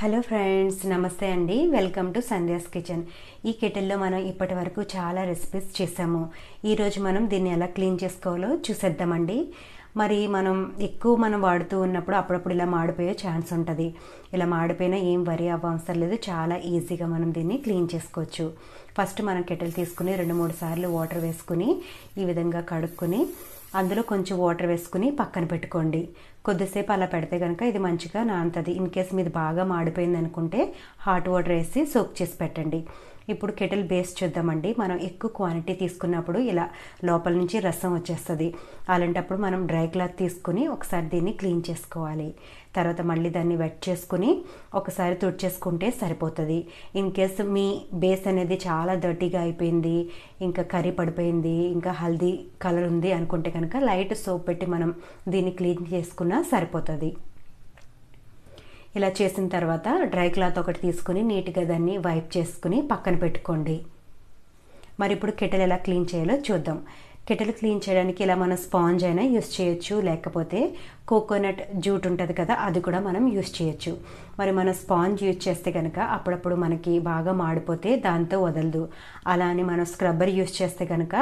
hello friends నమస్తే అండి welcome to Sandhya's kitchen ఈ కెటిల్లో మనం ఇప్పటి వరకు చాలా రెసిపీస్ చేసాము ఈరోజు మనం దీన్ని ఎలా క్లీన్ చేసుకోవాలో చూసేద్దామండి మరి మనం ఎక్కువ మనం వాడుతూ ఉన్నప్పుడు అప్పుడప్పుడు ఇలా మాడిపోయే ఛాన్స్ ఉంటుంది ఇలా మాడిపోయినా ఏం వరి అవ్వవసరం లేదు చాలా ఈజీగా మనం దీన్ని క్లీన్ చేసుకోవచ్చు ఫస్ట్ మనం కెటెల్ తీసుకుని రెండు మూడు సార్లు వాటర్ వేసుకుని ఈ విధంగా కడుక్కుని అందులో కొంచెం వాటర్ వేసుకుని పక్కన పెట్టుకోండి కొద్దిసేపు అలా పెడితే కనుక ఇది మంచిగా నానుతుంది ఇన్ కేస్ మీది బాగా మాడిపోయింది అనుకుంటే హాట్ వాటర్ వేసి సోప్ చేసి పెట్టండి ఇప్పుడు కెటిల్ బేస్ చేద్దామండి మనం ఎక్కువ క్వాంటిటీ తీసుకున్నప్పుడు ఇలా లోపల నుంచి రసం వచ్చేస్తుంది అలాంటప్పుడు మనం డ్రై క్లాత్ తీసుకుని ఒకసారి దీన్ని క్లీన్ చేసుకోవాలి తర్వాత మళ్ళీ దాన్ని వెట్ చేసుకుని ఒకసారి తుడిచేసుకుంటే సరిపోతుంది ఇన్ కేస్ మీ బేస్ అనేది చాలా డర్టీగా అయిపోయింది ఇంకా కర్రీ పడిపోయింది ఇంకా హల్దీ కలర్ ఉంది అనుకుంటే కనుక లైట్ సోప్ పెట్టి మనం దీన్ని క్లీన్ చేసుకున్నా సరిపోతుంది ఇలా చేసిన తర్వాత డ్రై క్లాత్ ఒకటి తీసుకుని నీట్గా దాన్ని వైప్ చేసుకుని పక్కన పెట్టుకోండి మరి ఇప్పుడు కెటెల్ ఎలా క్లీన్ చేయాలో చూద్దాం కెటిల్ క్లీన్ చేయడానికి ఇలా మనం స్పాంజ్ అయినా యూస్ చేయొచ్చు లేకపోతే కోకోనట్ జ్యూట్ ఉంటుంది కదా అది కూడా మనం యూస్ చేయొచ్చు మరి మనం స్పాంజ్ యూజ్ చేస్తే కనుక అప్పుడప్పుడు మనకి బాగా మాడిపోతే దాంతో వదలదు అలా అని మనం స్క్రబ్బర్ యూజ్ చేస్తే కనుక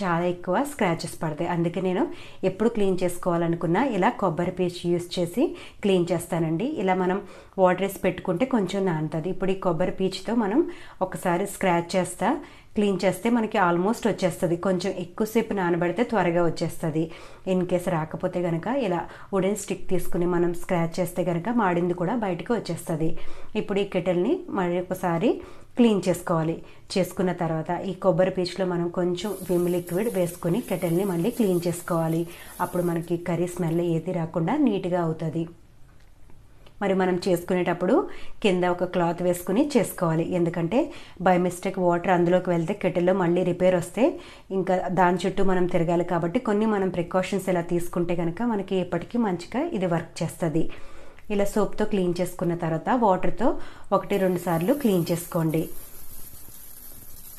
చాలా ఎక్కువ స్క్రాచెస్ పడతాయి అందుకే నేను ఎప్పుడు క్లీన్ చేసుకోవాలనుకున్నా ఇలా కొబ్బరి పీచు యూజ్ చేసి క్లీన్ చేస్తానండి ఇలా మనం వాటర్ వేసి పెట్టుకుంటే కొంచెం నానుతుంది ఇప్పుడు ఈ కొబ్బరి పీచుతో మనం ఒకసారి స్క్రాచ్ చేస్తా క్లీన్ చేస్తే మనకి ఆల్మోస్ట్ వచ్చేస్తుంది కొంచెం ఎక్కువసేపు నానబడితే త్వరగా వచ్చేస్తుంది ఇన్ కేస్ రాకపోతే కనుక ఇలా వుడెన్ స్టిక్ తీసుకుని మనం స్క్రాచ్ చేస్తే కనుక మాడింది కూడా బయటకు వచ్చేస్తుంది ఇప్పుడు ఈ కెటల్ని మరొకసారి ఒకసారి క్లీన్ చేసుకోవాలి చేసుకున్న తర్వాత ఈ కొబ్బరి పీచులో మనం కొంచెం విమ్ లిక్విడ్ వేసుకుని కెటల్ని మళ్ళీ క్లీన్ చేసుకోవాలి అప్పుడు మనకి కర్రీ స్మెల్ ఏది రాకుండా నీట్గా అవుతుంది మరి మనం చేసుకునేటప్పుడు కింద ఒక క్లాత్ వేసుకుని చేసుకోవాలి ఎందుకంటే బై మిస్టేక్ వాటర్ అందులోకి వెళ్తే కెటిల్లో మళ్ళీ రిపేర్ వస్తే ఇంకా దాని చుట్టూ మనం తిరగాలి కాబట్టి కొన్ని మనం ప్రికాషన్స్ ఇలా తీసుకుంటే కనుక మనకి ఎప్పటికీ మంచిగా ఇది వర్క్ చేస్తుంది ఇలా సోప్తో క్లీన్ చేసుకున్న తర్వాత వాటర్తో ఒకటి రెండు సార్లు క్లీన్ చేసుకోండి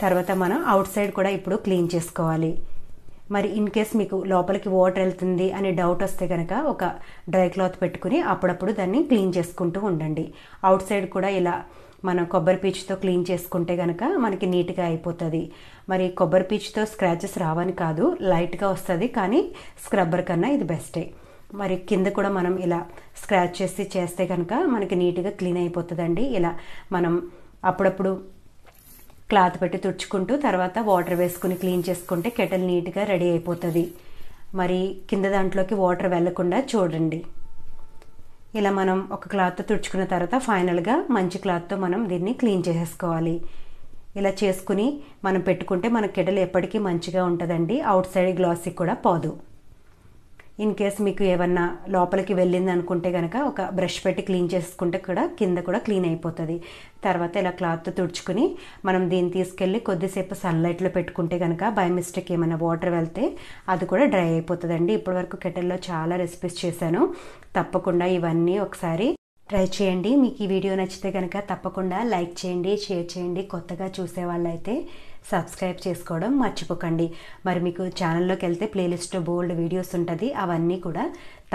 తర్వాత మనం అవుట్ సైడ్ కూడా ఇప్పుడు క్లీన్ చేసుకోవాలి మరి ఇన్ కేస్ మీకు లోపలికి వాటర్ వెళ్తుంది అనే డౌట్ వస్తే కనుక ఒక డ్రై క్లాత్ పెట్టుకుని అప్పుడప్పుడు దాన్ని క్లీన్ చేసుకుంటూ ఉండండి అవుట్ సైడ్ కూడా ఇలా మనం కొబ్బరి పీచుతో క్లీన్ చేసుకుంటే కనుక మనకి నీట్గా అయిపోతుంది మరి కొబ్బరి పీచుతో స్క్రాచెస్ రావని కాదు లైట్గా వస్తుంది కానీ స్క్రబ్బర్ కన్నా ఇది బెస్టే మరి కింద కూడా మనం ఇలా స్క్రాచ్ చేసి చేస్తే కనుక మనకి నీట్గా క్లీన్ అయిపోతుందండి ఇలా మనం అప్పుడప్పుడు క్లాత్ పెట్టి తుడుచుకుంటూ తర్వాత వాటర్ వేసుకుని క్లీన్ చేసుకుంటే కెటల్ నీట్గా రెడీ అయిపోతుంది మరి కింద దాంట్లోకి వాటర్ వెళ్లకుండా చూడండి ఇలా మనం ఒక క్లాత్ తుడుచుకున్న తర్వాత ఫైనల్గా మంచి క్లాత్తో మనం దీన్ని క్లీన్ చేసేసుకోవాలి ఇలా చేసుకుని మనం పెట్టుకుంటే మన కెటల్ ఎప్పటికీ మంచిగా ఉంటుందండి అవుట్ సైడ్ గ్లాసీ కూడా పోదు ఇన్ కేస్ మీకు ఏమన్నా లోపలికి వెళ్ళింది అనుకుంటే కనుక ఒక బ్రష్ పెట్టి క్లీన్ చేసుకుంటే కూడా కింద కూడా క్లీన్ అయిపోతుంది తర్వాత ఇలా క్లాత్ తుడుచుకుని మనం దీన్ని తీసుకెళ్ళి కొద్దిసేపు సన్లైట్లో పెట్టుకుంటే కనుక బై మిస్టేక్ ఏమైనా వాటర్ వెళ్తే అది కూడా డ్రై అయిపోతుందండి ఇప్పటివరకు కెటల్లో చాలా రెసిపీస్ చేశాను తప్పకుండా ఇవన్నీ ఒకసారి ట్రై చేయండి మీకు ఈ వీడియో నచ్చితే కనుక తప్పకుండా లైక్ చేయండి షేర్ చేయండి కొత్తగా చూసే వాళ్ళైతే సబ్స్క్రైబ్ చేసుకోవడం మర్చిపోకండి మరి మీకు ఛానల్లోకి వెళ్తే ప్లేలిస్ట్ బోల్డ్ వీడియోస్ ఉంటుంది అవన్నీ కూడా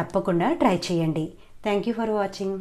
తప్పకుండా ట్రై చేయండి థ్యాంక్ యూ ఫర్ వాచింగ్